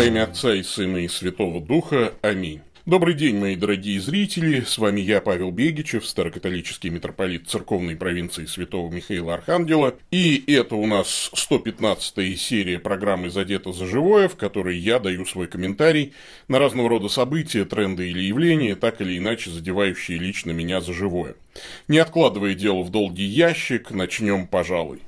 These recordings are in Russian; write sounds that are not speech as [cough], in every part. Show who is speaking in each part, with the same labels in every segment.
Speaker 1: Во имя Отца и Сына и Святого Духа. Аминь. Добрый день, мои дорогие зрители, с вами я, Павел Бегичев, старокатолический митрополит церковной провинции Святого Михаила Архангела, и это у нас 115-я серия программы «Задето за живое», в которой я даю свой комментарий на разного рода события, тренды или явления, так или иначе задевающие лично меня за живое. Не откладывая дело в долгий ящик, начнем, пожалуй.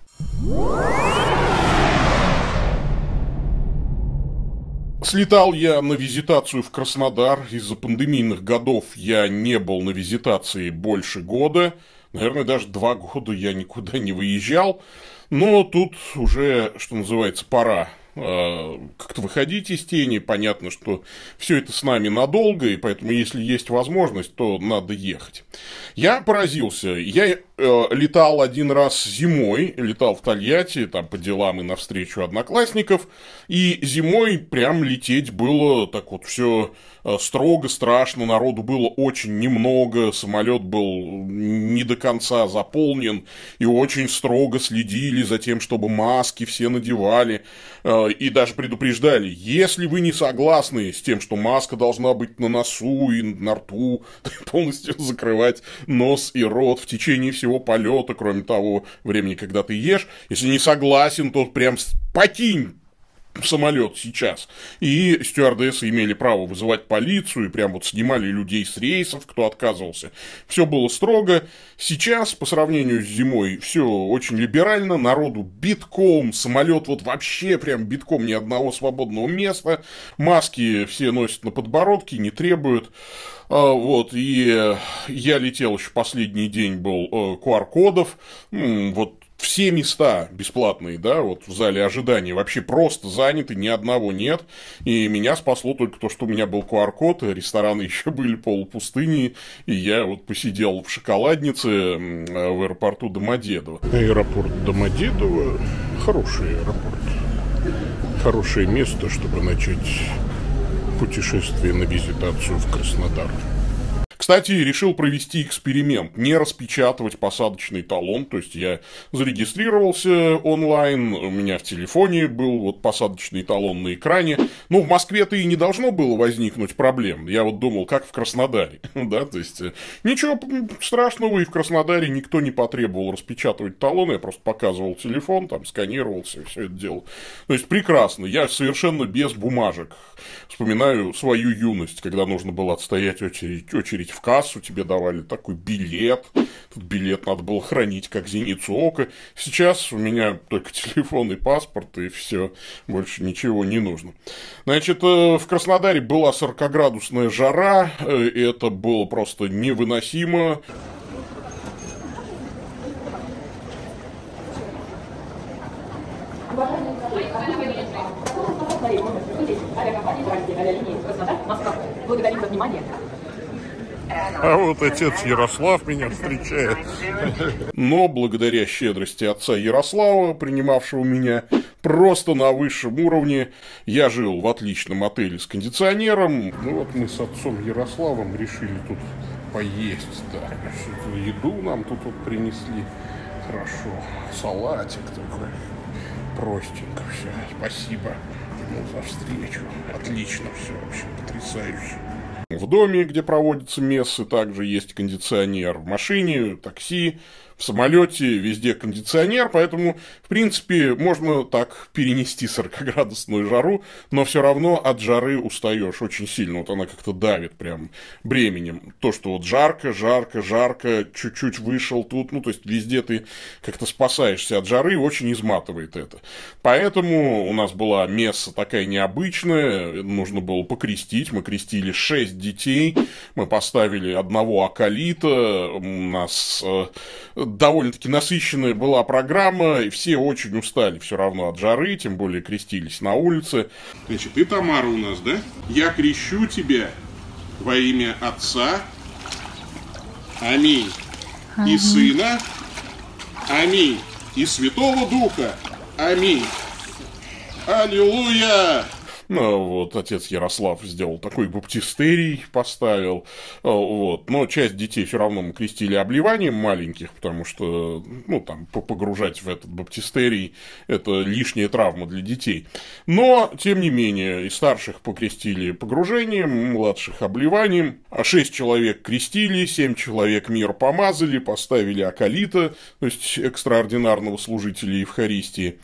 Speaker 1: Слетал я на визитацию в Краснодар. Из-за пандемийных годов я не был на визитации больше года. Наверное, даже два года я никуда не выезжал. Но тут уже, что называется, пора а, как-то выходить из тени. Понятно, что все это с нами надолго, и поэтому, если есть возможность, то надо ехать. Я поразился. Я Э, летал один раз зимой, летал в Тольятти, там по делам и навстречу одноклассников, и зимой прям лететь было так вот все э, строго, страшно, народу было очень немного, самолет был не до конца заполнен, и очень строго следили за тем, чтобы маски все надевали, э, и даже предупреждали, если вы не согласны с тем, что маска должна быть на носу и на рту, [laughs] полностью закрывать нос и рот в течение всего всего полета, кроме того времени, когда ты ешь. Если не согласен, то прям покинь самолет сейчас. И стюардессы имели право вызывать полицию, и прям вот снимали людей с рейсов, кто отказывался. Все было строго. Сейчас, по сравнению с зимой, все очень либерально, народу битком, самолет вот вообще прям битком ни одного свободного места, маски все носят на подбородке, не требуют. А, вот, и э, я летел еще последний день был QR-кодов, э, ну, вот все места бесплатные, да, вот в зале ожидания вообще просто заняты, ни одного нет. И меня спасло только то, что у меня был QR-код, рестораны [laughs] еще были полупустыни, и я вот посидел в шоколаднице э, в аэропорту Домодедово. Аэропорт Домодедово – хороший аэропорт. Хорошее место, чтобы начать путешествие на визитацию в Краснодар. Кстати, решил провести эксперимент, не распечатывать посадочный талон, то есть я зарегистрировался онлайн, у меня в телефоне был вот посадочный талон на экране. Ну, в Москве-то и не должно было возникнуть проблем. Я вот думал, как в Краснодаре, [laughs] да, то есть э, ничего страшного, и в Краснодаре никто не потребовал распечатывать талон, я просто показывал телефон, там сканировался, все это делал. То есть прекрасно, я совершенно без бумажек. Вспоминаю свою юность, когда нужно было отстоять очередь, очередь в кассу тебе давали такой билет. Этот билет надо было хранить как зеницу ока. Сейчас у меня только [laughs] телефон и паспорт, и все. Больше ничего не нужно. Значит, э, в Краснодаре была 40-градусная жара, э, и это было просто невыносимо. Благодарим за внимание. А вот отец Ярослав меня встречает. Но благодаря щедрости отца Ярослава, принимавшего меня просто на высшем уровне, я жил в отличном отеле с кондиционером. Ну вот мы с отцом Ярославом решили тут поесть, да. Еду нам тут вот принесли хорошо. Салатик такой. Простенько все. Спасибо Ну за встречу. Отлично все вообще, потрясающе. В доме, где проводятся мессы, также есть кондиционер. В машине, такси, в самолете везде кондиционер, поэтому, в принципе, можно так перенести 40-градусную жару, но все равно от жары устаешь очень сильно. Вот она как-то давит прям бременем. То, что вот жарко, жарко, жарко, чуть-чуть вышел тут, ну, то есть везде ты как-то спасаешься от жары, очень изматывает это. Поэтому у нас была месса такая необычная, нужно было покрестить, мы крестили 6 детей, мы поставили одного акалита, у нас э, довольно-таки насыщенная была программа, и все очень устали все равно от жары, тем более крестились на улице. Значит, ты, Тамара, у нас, да? Я крещу тебя во имя Отца, аминь, аминь. и Сына, аминь, и Святого Духа, аминь. Аллилуйя! Ну Вот, отец Ярослав сделал такой баптистерий, поставил. А, вот. Но часть детей все равно мы крестили обливанием маленьких, потому что, ну, там, погружать в этот баптистерий – это лишняя травма для детей. Но, тем не менее, и старших покрестили погружением, младших обливанием. А шесть человек крестили, семь человек мир помазали, поставили акалита, то есть экстраординарного служителя Евхаристии.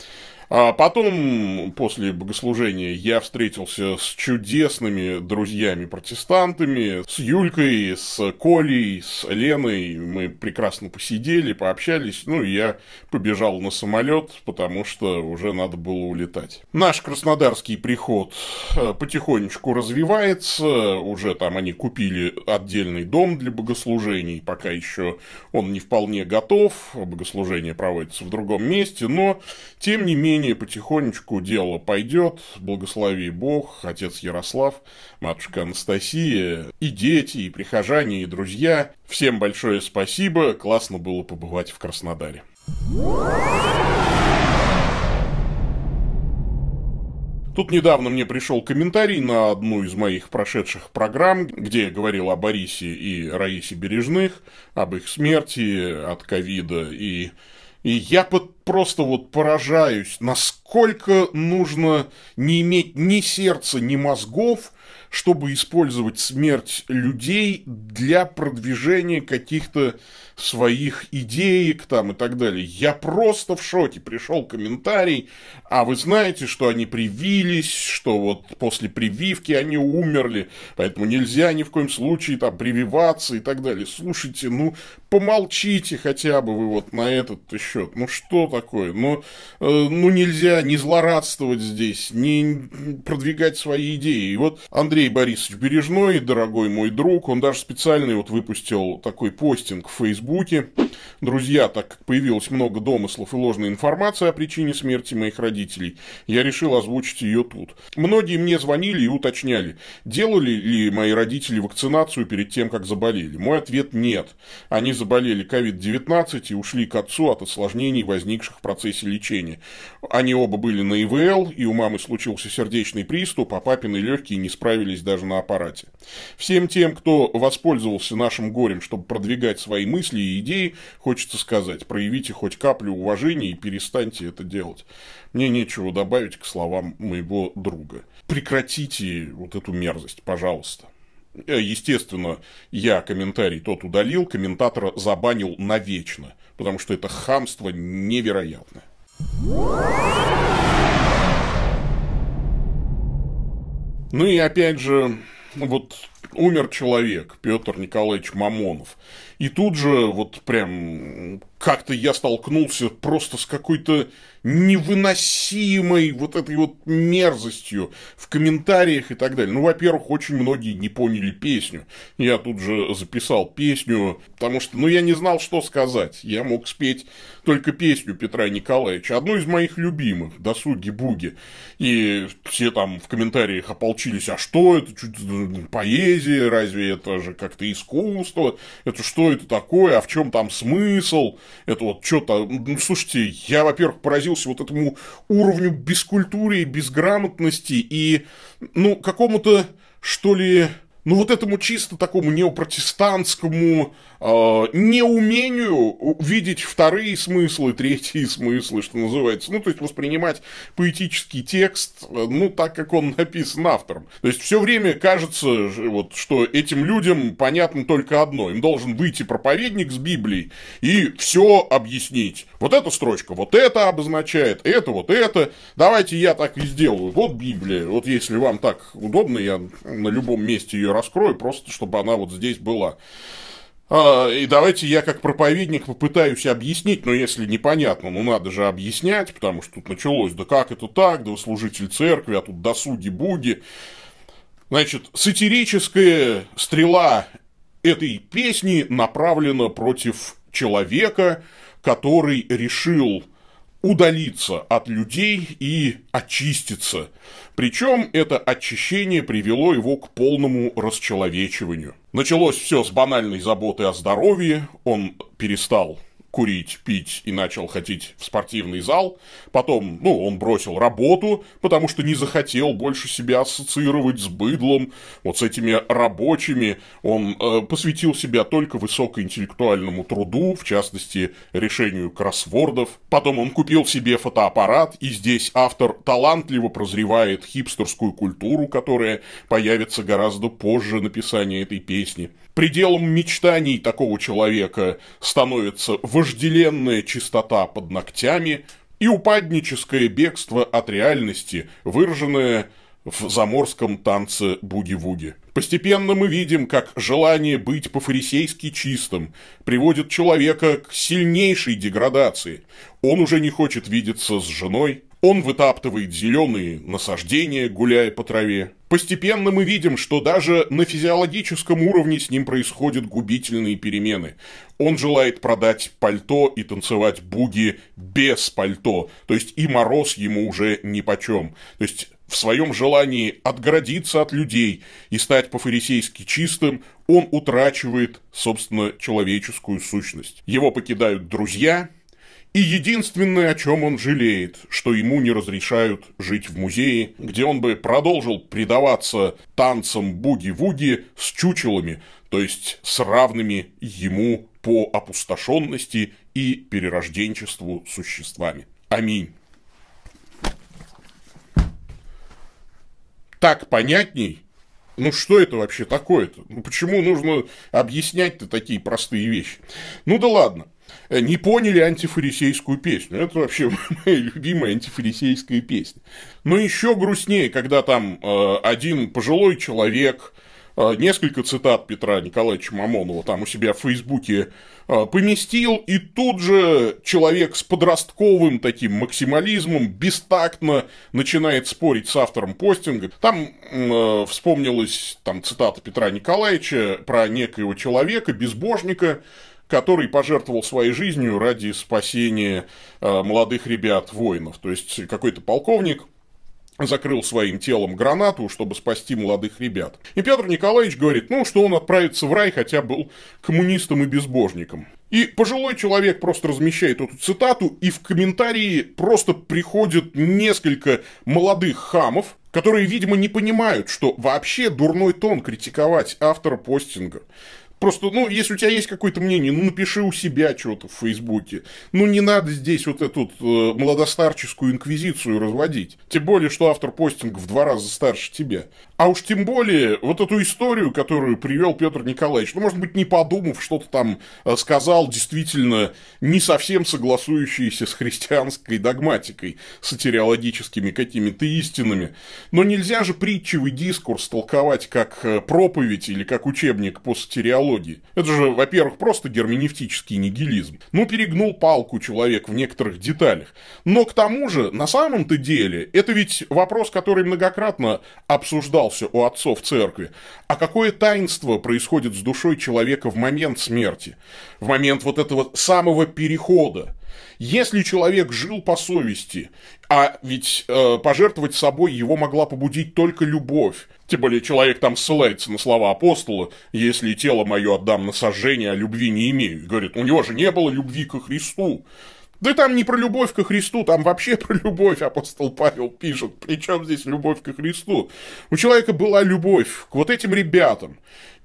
Speaker 1: А потом, после богослужения, я встретился с чудесными друзьями-протестантами, с Юлькой, с Колей, с Леной. Мы прекрасно посидели, пообщались. Ну, и я побежал на самолет, потому что уже надо было улетать. Наш краснодарский приход э, потихонечку развивается. Уже там они купили отдельный дом для богослужений. Пока еще он не вполне готов. Богослужение проводится в другом месте. Но, тем не менее, менее, потихонечку дело пойдет, благослови Бог, отец Ярослав, матушка Анастасия, и дети, и прихожане, и друзья. Всем большое спасибо, классно было побывать в Краснодаре. Тут недавно мне пришел комментарий на одну из моих прошедших программ, где я говорил о Борисе и Раисе Бережных, об их смерти от ковида и и я под, просто вот поражаюсь, насколько нужно не иметь ни сердца, ни мозгов, чтобы использовать смерть людей для продвижения каких-то своих идеек там и так далее. Я просто в шоке. Пришел комментарий, а вы знаете, что они привились, что вот после прививки они умерли, поэтому нельзя ни в коем случае там прививаться и так далее. Слушайте, ну помолчите хотя бы вы вот на этот счет. Ну что такое? Ну, э, ну нельзя не злорадствовать здесь, не продвигать свои идеи. И вот Андрей Андрей Борисович Бережной, дорогой мой друг, он даже специально вот выпустил такой постинг в Фейсбуке. Друзья, так как появилось много домыслов и ложной информации о причине смерти моих родителей, я решил озвучить ее тут. Многие мне звонили и уточняли, делали ли мои родители вакцинацию перед тем, как заболели. Мой ответ – нет. Они заболели COVID-19 и ушли к отцу от осложнений, возникших в процессе лечения. Они оба были на ИВЛ, и у мамы случился сердечный приступ, а папины легкие не справились обнаружились даже на аппарате. Всем тем, кто воспользовался нашим горем, чтобы продвигать свои мысли и идеи, хочется сказать, проявите хоть каплю уважения и перестаньте это делать. Мне нечего добавить к словам моего друга. Прекратите вот эту мерзость, пожалуйста. Э, естественно, я комментарий тот удалил, комментатора забанил навечно, потому что это хамство невероятное. Ну и опять же, вот умер человек, Петр Николаевич Мамонов. И тут же вот прям как-то я столкнулся просто с какой-то невыносимой вот этой вот мерзостью в комментариях и так далее. Ну, во-первых, очень многие не поняли песню. Я тут же записал песню, потому что, ну, я не знал, что сказать. Я мог спеть только песню Петра Николаевича, одну из моих любимых, «Досуги-буги». И все там в комментариях ополчились, а что это, чуть ну, поэзия, разве это же как-то искусство, это что это такое, а в чем там смысл, это вот что-то, ну, слушайте, я, во-первых, поразился вот этому уровню бескультуры и безграмотности и, ну, какому-то, что ли, ну вот этому чисто такому неопротестантскому э, неумению видеть вторые смыслы, третьи смыслы, что называется. Ну, то есть воспринимать поэтический текст, э, ну, так, как он написан автором. То есть все время кажется, вот, что этим людям понятно только одно. Им должен выйти проповедник с Библией и все объяснить. Вот эта строчка, вот это обозначает, это, вот это. Давайте я так и сделаю. Вот Библия. Вот если вам так удобно, я на любом месте ее ее раскрою, просто чтобы она вот здесь была. А, и давайте я как проповедник попытаюсь объяснить, но если непонятно, ну надо же объяснять, потому что тут началось, да как это так, да вы служитель церкви, а тут досуги-буги. Значит, сатирическая стрела этой песни направлена против человека, который решил удалиться от людей и очиститься. Причем это очищение привело его к полному расчеловечиванию. Началось все с банальной заботы о здоровье, он перестал курить, пить и начал ходить в спортивный зал. Потом, ну, он бросил работу, потому что не захотел больше себя ассоциировать с быдлом, вот с этими рабочими. Он э, посвятил себя только высокоинтеллектуальному труду, в частности, решению кроссвордов. Потом он купил себе фотоаппарат, и здесь автор талантливо прозревает хипстерскую культуру, которая появится гораздо позже написания этой песни. Пределом мечтаний такого человека становится вожделение вожделенная чистота под ногтями и упадническое бегство от реальности, выраженное в заморском танце буги-вуги. Постепенно мы видим, как желание быть по-фарисейски чистым приводит человека к сильнейшей деградации. Он уже не хочет видеться с женой, он вытаптывает зеленые насаждения, гуляя по траве. Постепенно мы видим, что даже на физиологическом уровне с ним происходят губительные перемены. Он желает продать пальто и танцевать буги без пальто, то есть и мороз ему уже нипочем. То есть в своем желании отгородиться от людей и стать по-фарисейски чистым, он утрачивает, собственно, человеческую сущность. Его покидают друзья, и единственное, о чем он жалеет, что ему не разрешают жить в музее, где он бы продолжил предаваться танцам буги-вуги с чучелами, то есть с равными ему по опустошенности и перерожденчеству существами. Аминь. Так понятней? Ну что это вообще такое-то? Ну почему нужно объяснять-то такие простые вещи? Ну да ладно. Э, не поняли антифарисейскую песню. Это вообще [laughs] моя любимая антифарисейская песня. Но еще грустнее, когда там э, один пожилой человек, э, несколько цитат Петра Николаевича Мамонова там у себя в Фейсбуке поместил, и тут же человек с подростковым таким максимализмом бестактно начинает спорить с автором постинга. Там э, вспомнилась там, цитата Петра Николаевича про некоего человека, безбожника, который пожертвовал своей жизнью ради спасения э, молодых ребят, воинов. То есть какой-то полковник закрыл своим телом гранату, чтобы спасти молодых ребят. И Петр Николаевич говорит, ну, что он отправится в рай, хотя был коммунистом и безбожником. И пожилой человек просто размещает эту цитату, и в комментарии просто приходят несколько молодых хамов, которые, видимо, не понимают, что вообще дурной тон критиковать автора постинга. Просто, ну, если у тебя есть какое-то мнение, ну, напиши у себя что-то в Фейсбуке. Ну, не надо здесь вот эту вот э, младостарческую инквизицию разводить. Тем более, что автор постинга в два раза старше тебя. А уж тем более вот эту историю, которую привел Петр Николаевич, ну, может быть, не подумав, что-то там э, сказал, действительно не совсем согласующиеся с христианской догматикой, сатириологическими какими-то истинами. Но нельзя же притчевый дискурс толковать как э, проповедь или как учебник по сатириологии. Это же, во-первых, просто герменевтический нигилизм. Ну, перегнул палку человек в некоторых деталях. Но к тому же, на самом-то деле, это ведь вопрос, который многократно обсуждал добивался у отцов церкви, а какое таинство происходит с душой человека в момент смерти, в момент вот этого самого перехода. Если человек жил по совести, а ведь э, пожертвовать собой его могла побудить только любовь, тем более человек там ссылается на слова апостола, если тело мое отдам на сожжение, а любви не имею, говорит, у него же не было любви ко Христу. Да там не про любовь ко Христу, там вообще про любовь апостол Павел пишет. Причем здесь любовь ко Христу? У человека была любовь к вот этим ребятам.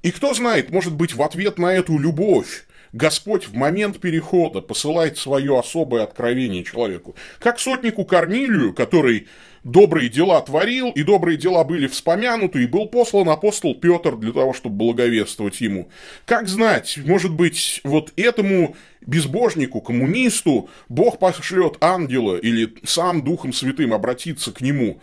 Speaker 1: И кто знает, может быть, в ответ на эту любовь Господь в момент перехода посылает свое особое откровение человеку. Как сотнику Корнилию, который добрые дела творил, и добрые дела были вспомянуты, и был послан апостол Петр для того, чтобы благовествовать ему. Как знать, может быть, вот этому безбожнику, коммунисту, Бог пошлет ангела или сам Духом Святым обратиться к нему.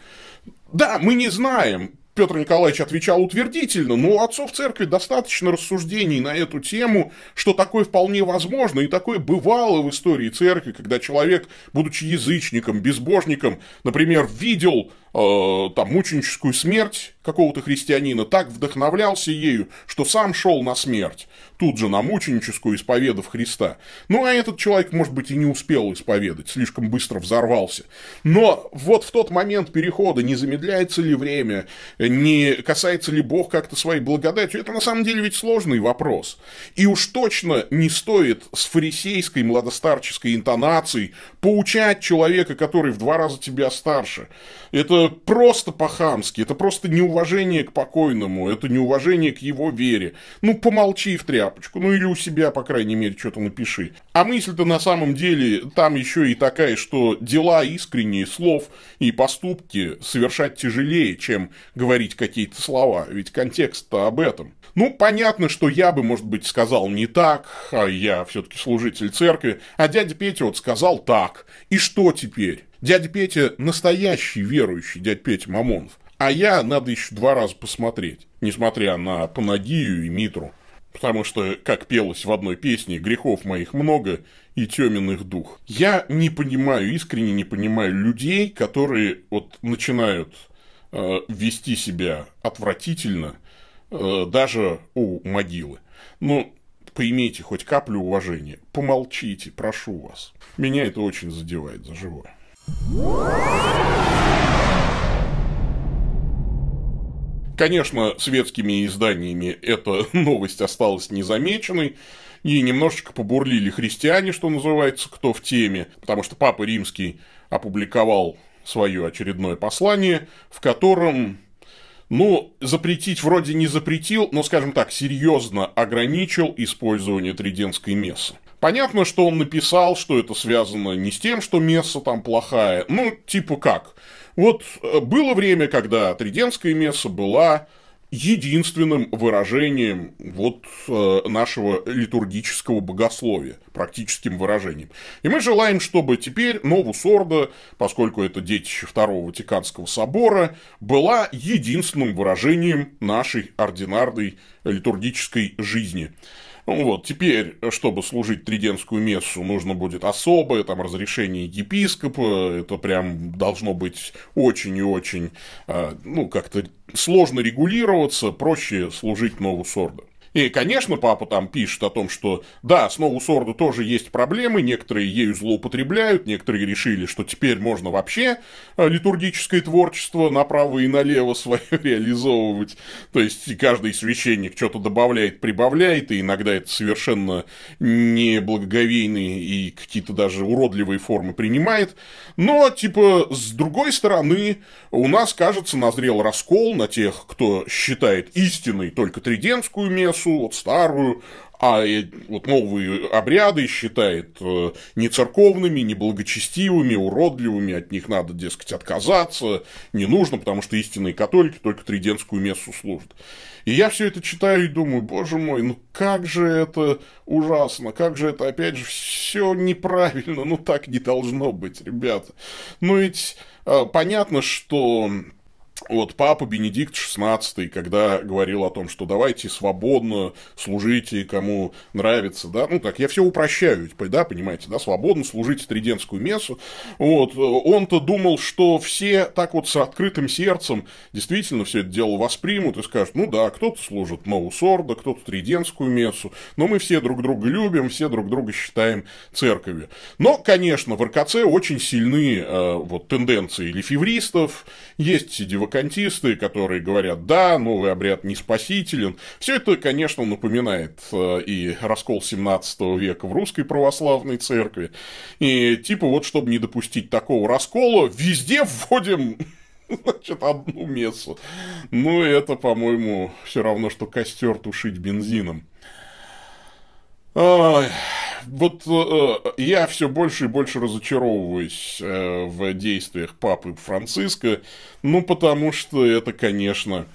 Speaker 1: Да, мы не знаем, Петр Николаевич отвечал утвердительно, но «Ну, у отцов церкви достаточно рассуждений на эту тему, что такое вполне возможно, и такое бывало в истории церкви, когда человек, будучи язычником, безбожником, например, видел Э, там, мученическую смерть какого-то христианина, так вдохновлялся ею, что сам шел на смерть, тут же на мученическую, исповедов Христа. Ну, а этот человек, может быть, и не успел исповедать, слишком быстро взорвался. Но вот в тот момент перехода не замедляется ли время, не касается ли Бог как-то своей благодатью, это на самом деле ведь сложный вопрос. И уж точно не стоит с фарисейской младостарческой интонацией поучать человека, который в два раза тебя старше. Это просто по-хамски, это просто неуважение к покойному, это неуважение к его вере. Ну, помолчи в тряпочку, ну или у себя, по крайней мере, что-то напиши. А мысль-то на самом деле там еще и такая, что дела искренние, слов и поступки совершать тяжелее, чем говорить какие-то слова, ведь контекст-то об этом. Ну, понятно, что я бы, может быть, сказал не так, а я все-таки служитель церкви, а дядя Петя вот сказал так. И что теперь? Дядя Петя настоящий верующий дядя Петя Мамонов. А я надо еще два раза посмотреть, несмотря на Панагию и Митру. Потому что, как пелось в одной песне, грехов моих много и теменных дух. Я не понимаю, искренне не понимаю людей, которые вот начинают э, вести себя отвратительно э, даже у могилы. Ну, поимейте хоть каплю уважения, помолчите, прошу вас. Меня это очень задевает за живое. Конечно, светскими изданиями эта [laughs] новость осталась незамеченной, и немножечко побурлили христиане, что называется, кто в теме, потому что Папа Римский опубликовал свое очередное послание, в котором, ну, запретить вроде не запретил, но, скажем так, серьезно ограничил использование триденской мессы. Понятно, что он написал, что это связано не с тем, что месса там плохая. Ну, типа как? Вот э, было время, когда Триденская месса была единственным выражением вот э, нашего литургического богословия, практическим выражением. И мы желаем, чтобы теперь Новус Орда, поскольку это детище Второго Ватиканского собора, была единственным выражением нашей ординарной литургической жизни. Вот, теперь, чтобы служить Триденскую мессу, нужно будет особое там разрешение епископа, это прям должно быть очень и очень, а, ну, как-то сложно регулироваться, проще служить нову сорда. И, конечно, папа там пишет о том, что да, с Сорду тоже есть проблемы, некоторые ею злоупотребляют, некоторые решили, что теперь можно вообще э, литургическое творчество направо и налево [laughs] свое реализовывать. То есть каждый священник что-то добавляет, прибавляет, и иногда это совершенно неблаговейные и какие-то даже уродливые формы принимает. Но, типа, с другой стороны, у нас, кажется, назрел раскол на тех, кто считает истиной только Триденскую мессу, массу, вот старую, а вот новые обряды считает э, не церковными, не благочестивыми, уродливыми, от них надо, дескать, отказаться, не нужно, потому что истинные католики только триденскую мессу служат. И я все это читаю и думаю, боже мой, ну как же это ужасно, как же это, опять же, все неправильно, ну так не должно быть, ребята. Ну ведь э, понятно, что вот папа Бенедикт XVI, когда говорил о том, что давайте свободно служите, кому нравится, да, ну так, я все упрощаю, типа, да, понимаете, да, свободно служите Триденскую мессу, вот, он-то думал, что все так вот с открытым сердцем действительно все это дело воспримут и скажут, ну да, кто-то служит Маусорда, кто-то Триденскую мессу, но мы все друг друга любим, все друг друга считаем церковью. Но, конечно, в РКЦ очень сильны э, вот тенденции лефевристов, есть сидивокалистов, дилетантисты, которые говорят, да, новый обряд не спасителен. Все это, конечно, напоминает э, и раскол 17 века в русской православной церкви. И типа вот, чтобы не допустить такого раскола, везде вводим [laughs] значит, одну мессу. Ну, это, по-моему, все равно, что костер тушить бензином. Ой вот э, э я все больше и больше разочаровываюсь э, в действиях папы Франциска, ну, потому что это, конечно...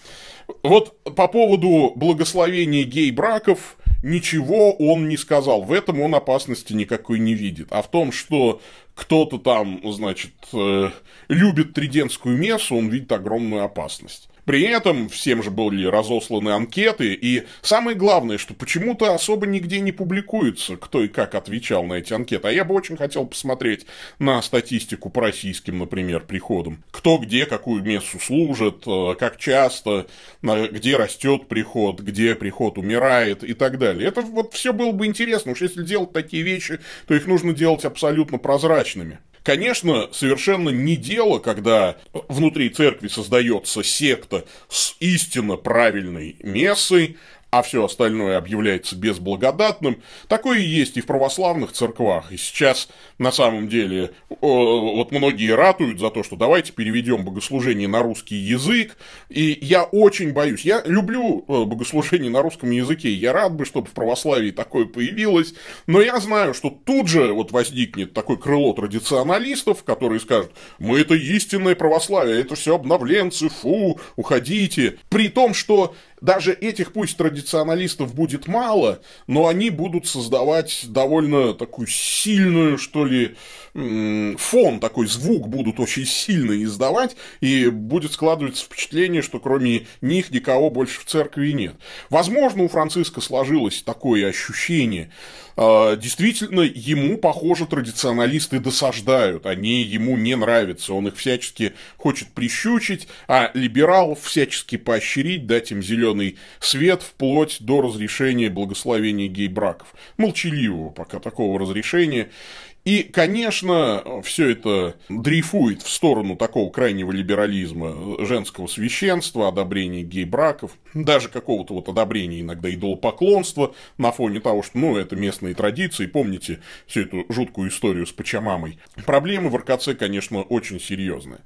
Speaker 1: Вот по поводу благословения гей-браков ничего он не сказал. В этом он опасности никакой не видит. А в том, что кто-то там, значит, э, любит триденскую мессу, он видит огромную опасность. При этом всем же были разосланы анкеты, и самое главное, что почему-то особо нигде не публикуется, кто и как отвечал на эти анкеты. А я бы очень хотел посмотреть на статистику по российским, например, приходам. Кто где какую мессу служит, э, как часто, где растет приход, где приход умирает и так далее. Это вот все было бы интересно, уж если делать такие вещи, то их нужно делать абсолютно прозрачными. Конечно, совершенно не дело, когда внутри церкви создается секта с истинно правильной мессой, а все остальное объявляется безблагодатным, такое есть и в православных церквах. И сейчас, на самом деле, вот многие ратуют за то, что давайте переведем богослужение на русский язык, и я очень боюсь, я люблю э, богослужение на русском языке, я рад бы, чтобы в православии такое появилось, но я знаю, что тут же вот возникнет такое крыло традиционалистов, которые скажут, мы это истинное православие, это все обновленцы, фу, уходите, при том, что даже этих пусть традиционалистов будет мало, но они будут создавать довольно такую сильную, что ли, фон, такой звук будут очень сильно издавать, и будет складываться впечатление, что кроме них никого больше в церкви нет. Возможно, у Франциска сложилось такое ощущение. А, действительно, ему, похоже, традиционалисты досаждают, они ему не нравятся, он их всячески хочет прищучить, а либералов всячески поощрить, дать им зеленый свет вплоть до разрешения благословения гей-браков. Молчаливого пока такого разрешения и, конечно, все это дрейфует в сторону такого крайнего либерализма, женского священства, одобрения гей-браков, даже какого-то вот одобрения иногда идолопоклонства на фоне того, что, ну, это местные традиции, помните всю эту жуткую историю с Пачамамой. Проблемы в РКЦ, конечно, очень серьезные.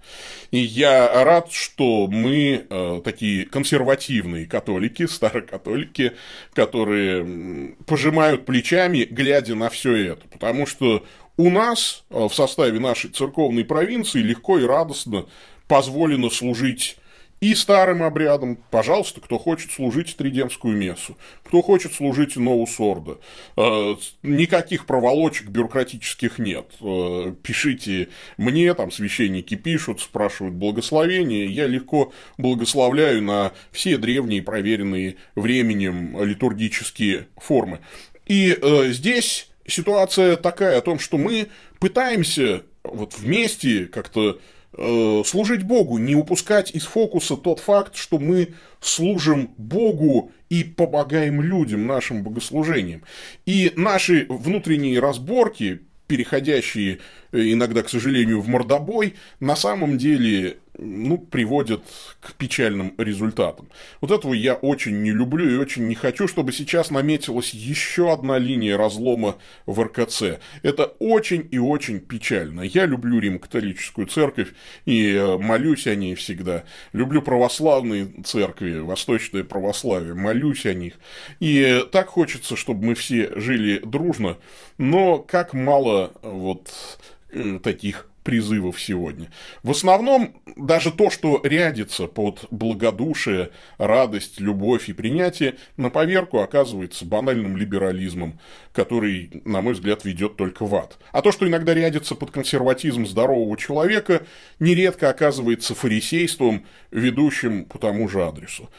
Speaker 1: И я рад, что мы э, такие консервативные католики, старокатолики, которые пожимают плечами, глядя на все это, потому что у нас э, в составе нашей церковной провинции легко и радостно позволено служить и старым обрядом, пожалуйста, кто хочет служить Тридемскую мессу, кто хочет служить Новус сорда, э, Никаких проволочек бюрократических нет. Э, пишите мне, там священники пишут, спрашивают благословения. Я легко благословляю на все древние, проверенные временем литургические формы. И здесь ситуация такая о том, что мы пытаемся вот вместе как-то э, служить Богу, не упускать из фокуса тот факт, что мы служим Богу и помогаем людям нашим богослужением. И наши внутренние разборки, переходящие э, иногда, к сожалению, в мордобой, на самом деле ну, приводит к печальным результатам. Вот этого я очень не люблю и очень не хочу, чтобы сейчас наметилась еще одна линия разлома в РКЦ. Это очень и очень печально. Я люблю Рим-католическую церковь и э, молюсь о ней всегда. Люблю православные церкви, восточное православие, молюсь о них. И э, так хочется, чтобы мы все жили дружно, но как мало вот э, таких призывов сегодня. В основном даже то, что рядится под благодушие, радость, любовь и принятие, на поверку оказывается банальным либерализмом, который, на мой взгляд, ведет только в ад. А то, что иногда рядится под консерватизм здорового человека, нередко оказывается фарисейством, ведущим по тому же адресу.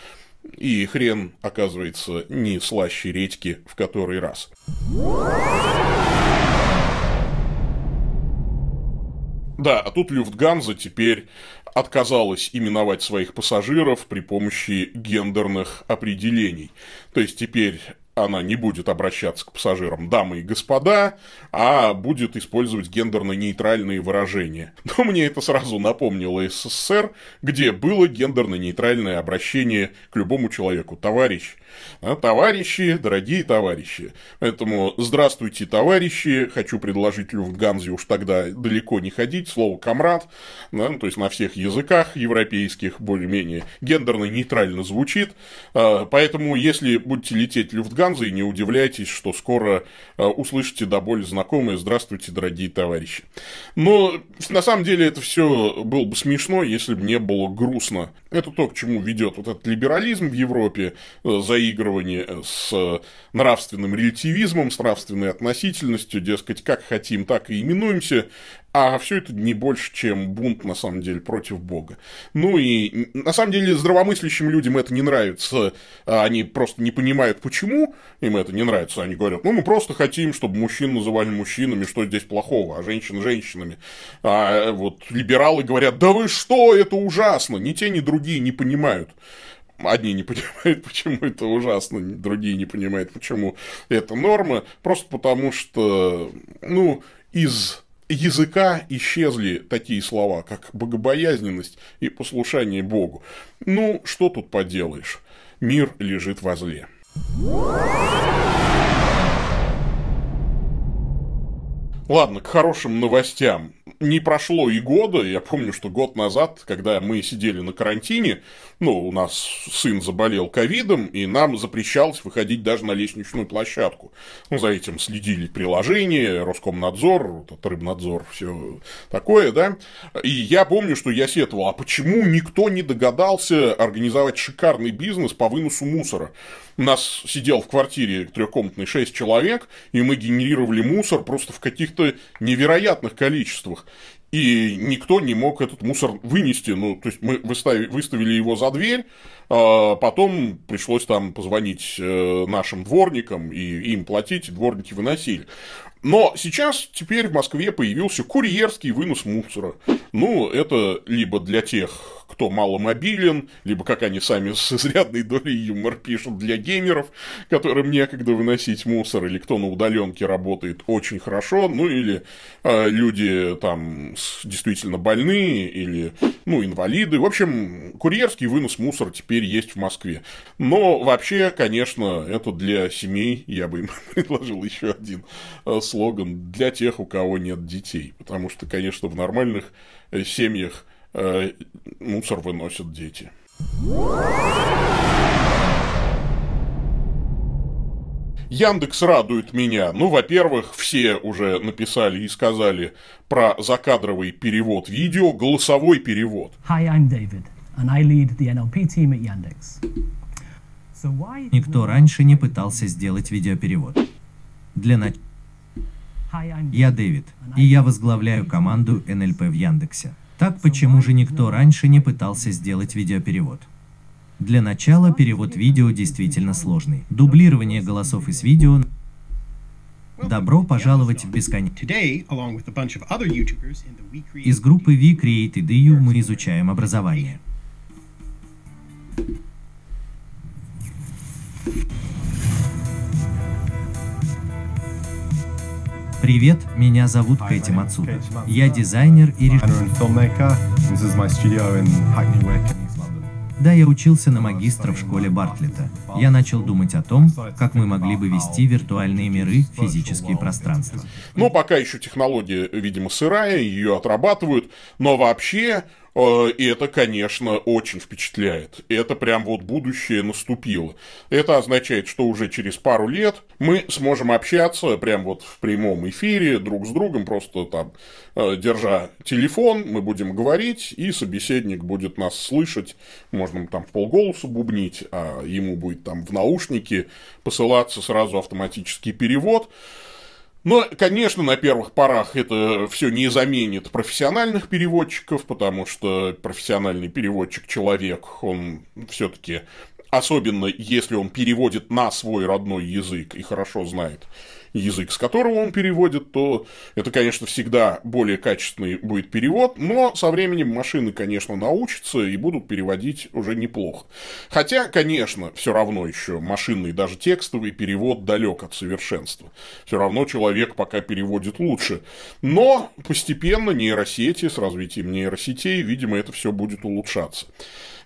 Speaker 1: И хрен оказывается не слаще редьки в который раз. Да, а тут Люфтганза теперь отказалась именовать своих пассажиров при помощи гендерных определений. То есть теперь она не будет обращаться к пассажирам «дамы и господа», а будет использовать гендерно-нейтральные выражения. [laughs] Но мне это сразу напомнило СССР, где было гендерно-нейтральное обращение к любому человеку «товарищ». А, товарищи, дорогие товарищи. Поэтому «здравствуйте, товарищи», хочу предложить Люфтганзе уж тогда далеко не ходить, слово "комрад", да, ну, то есть на всех языках европейских более-менее гендерно-нейтрально звучит, а, поэтому если будете лететь Люфтганзе, Ганза, и не удивляйтесь, что скоро э, услышите до боли знакомые «Здравствуйте, дорогие товарищи». Но на самом деле это все было бы смешно, если бы не было грустно это то, к чему ведет вот этот либерализм в Европе, э, заигрывание с нравственным релятивизмом, с нравственной относительностью, дескать, как хотим, так и именуемся, а все это не больше, чем бунт, на самом деле, против Бога. Ну и, на самом деле, здравомыслящим людям это не нравится, а они просто не понимают, почему им это не нравится, они говорят, ну мы просто хотим, чтобы мужчин называли мужчинами, что здесь плохого, а женщин женщинами. А вот либералы говорят, да вы что, это ужасно, ни те, ни другие другие не понимают. Одни не [laughs] понимают, почему это ужасно, другие не понимают, почему это норма. Просто потому, что, ну, из языка исчезли такие слова, как богобоязненность и послушание Богу. Ну, что тут поделаешь? Мир лежит во зле. Ладно, к хорошим новостям не прошло и года, я помню, что год назад, когда мы сидели на карантине, ну, у нас сын заболел ковидом, и нам запрещалось выходить даже на лестничную площадку. Ну, за этим следили приложения, Роскомнадзор, вот, Рыбнадзор, все такое, да. И я помню, что я сетовал, а почему никто не догадался организовать шикарный бизнес по выносу мусора? у нас сидел в квартире трехкомнатной 6 человек, и мы генерировали мусор просто в каких-то невероятных количествах. И никто не мог этот мусор вынести. Ну, то есть мы выставили, выставили его за дверь, а потом пришлось там позвонить э, нашим дворникам и им платить, и дворники выносили. Но сейчас теперь в Москве появился курьерский вынос мусора. Ну, это либо для тех, кто маломобилен, либо, как они сами с изрядной долей юмор пишут, для геймеров, которым некогда выносить мусор, или кто на удаленке работает очень хорошо, ну, или э, люди там действительно больные, или, ну, инвалиды. В общем, курьерский вынос мусора теперь есть в Москве. Но вообще, конечно, это для семей, я бы им [laughs] предложил еще один а, слоган для тех, у кого нет детей. Потому что, конечно, в нормальных э, семьях э, мусор выносят дети. Яндекс радует меня. Ну, во-первых, все уже написали и сказали про закадровый перевод видео, голосовой перевод. Hi, I'm David, and I lead the NLP team at Yandex. So why... Никто раньше не пытался сделать видеоперевод. Для начала... Я Дэвид, и я возглавляю команду НЛП в Яндексе. Так почему же никто раньше не пытался сделать видеоперевод? Для начала перевод видео действительно сложный. Дублирование голосов из видео Добро пожаловать в бесконечность. Из группы We Created EU мы изучаем образование. Привет, меня зовут Кэти Мацуда. Я дизайнер и режиссер. Да, я учился на магистра в школе Бартлета. Я начал думать о том, как мы могли бы вести виртуальные миры в физические пространства. Ну, пока еще технология, видимо, сырая, ее отрабатывают, но вообще Э, и это, конечно, очень впечатляет. Это прям вот будущее наступило. Это означает, что уже через пару лет мы сможем общаться прям вот в прямом эфире друг с другом, просто там, э, держа телефон, мы будем говорить, и собеседник будет нас слышать, можно там в полголосу бубнить, а ему будет там в наушники посылаться сразу автоматический перевод. Но, ну, конечно, на первых порах это все не заменит профессиональных переводчиков, потому что профессиональный переводчик человек, он все-таки, особенно если он переводит на свой родной язык и хорошо знает язык, с которого он переводит, то это, конечно, всегда более качественный будет перевод, но со временем машины, конечно, научатся и будут переводить уже неплохо. Хотя, конечно, все равно еще машинный, даже текстовый перевод далек от совершенства. Все равно человек пока переводит лучше. Но постепенно нейросети, с развитием нейросетей, видимо, это все будет улучшаться.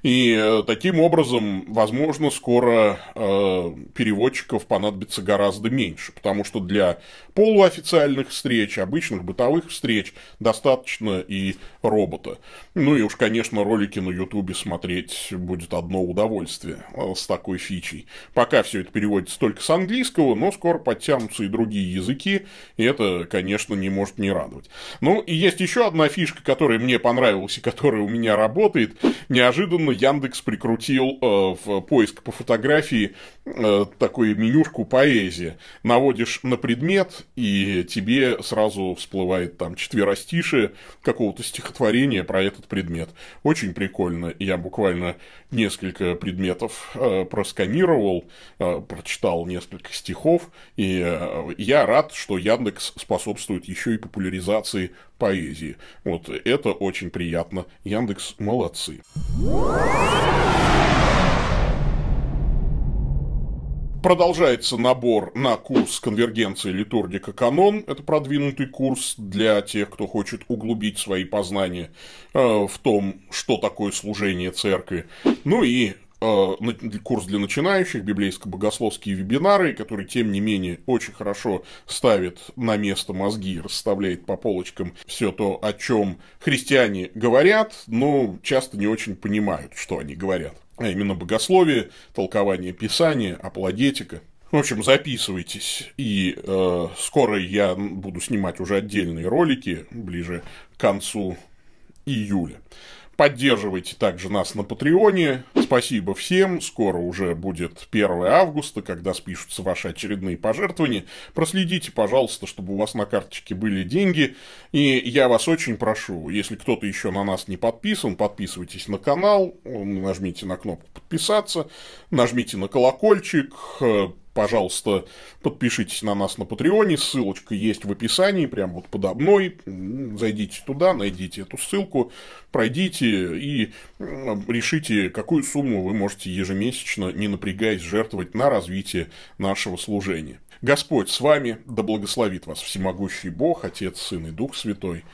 Speaker 1: И э, таким образом, возможно, скоро э, переводчиков понадобится гораздо меньше, потому что для полуофициальных встреч, обычных бытовых встреч достаточно и робота. Ну и уж, конечно, ролики на Ютубе смотреть будет одно удовольствие а, с такой фичей. Пока все это переводится только с английского, но скоро подтянутся и другие языки, и это, конечно, не может не радовать. Ну и есть еще одна фишка, которая мне понравилась и которая у меня работает. Неожиданно Яндекс прикрутил э, в поиск по фотографии э, такую менюшку поэзия. Наводишь на предмет, и тебе сразу всплывает там четверостишие какого-то стихотворения про этот этот предмет. Очень прикольно. Я буквально несколько предметов э, просканировал, э, прочитал несколько стихов, и э, я рад, что Яндекс способствует еще и популяризации поэзии. Вот это очень приятно. Яндекс молодцы. Продолжается набор на курс конвергенции литургика канон. Это продвинутый курс для тех, кто хочет углубить свои познания э, в том, что такое служение церкви. Ну и э, курс для начинающих, библейско-богословские вебинары, который, тем не менее, очень хорошо ставит на место мозги, расставляет по полочкам все то, о чем христиане говорят, но часто не очень понимают, что они говорят а именно богословие, толкование Писания, апологетика. В общем, записывайтесь, и э, скоро я буду снимать уже отдельные ролики ближе к концу июля. Поддерживайте также нас на Патреоне. Спасибо всем. Скоро уже будет 1 августа, когда спишутся ваши очередные пожертвования. Проследите, пожалуйста, чтобы у вас на карточке были деньги. И я вас очень прошу, если кто-то еще на нас не подписан, подписывайтесь на канал, нажмите на кнопку подписаться, нажмите на колокольчик, пожалуйста, подпишитесь на нас на Патреоне, ссылочка есть в описании, прямо вот подо мной, зайдите туда, найдите эту ссылку, пройдите и решите, какую сумму вы можете ежемесячно, не напрягаясь, жертвовать на развитие нашего служения. Господь с вами, да благословит вас всемогущий Бог, Отец, Сын и Дух Святой.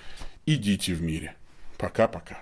Speaker 1: Идите в мире. Пока-пока.